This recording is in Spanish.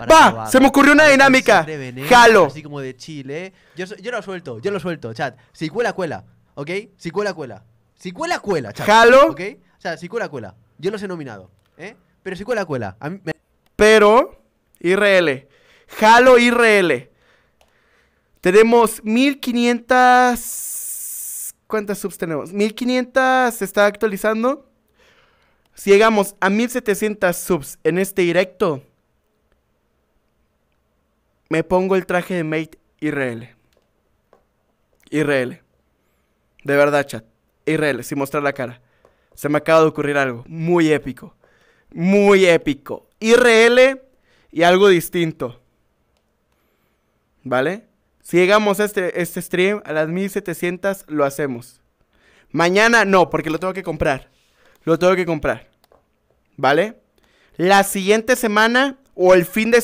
Va, se me ocurrió una dinámica. Jalo. Así como de chile. Yo, yo lo suelto, yo lo suelto, chat. Si cuela, cuela. ¿Ok? Si cuela, cuela. Si cuela, cuela, chat. Jalo. ¿Ok? O sea, si cuela, cuela. Yo los he nominado. ¿Eh? Pero si cuela, cuela. Pero, IRL. Jalo IRL. Tenemos 1500. ¿Cuántas subs tenemos? 1500 se está actualizando. Si llegamos a 1700 subs en este directo, me pongo el traje de Mate IRL. IRL. De verdad, chat. IRL, sin mostrar la cara. Se me acaba de ocurrir algo muy épico. Muy épico. IRL y algo distinto. ¿Vale? Si llegamos a este, este stream a las 1700, lo hacemos. Mañana no, porque lo tengo que comprar. Lo tengo que comprar. ¿Vale? La siguiente semana o el fin de semana.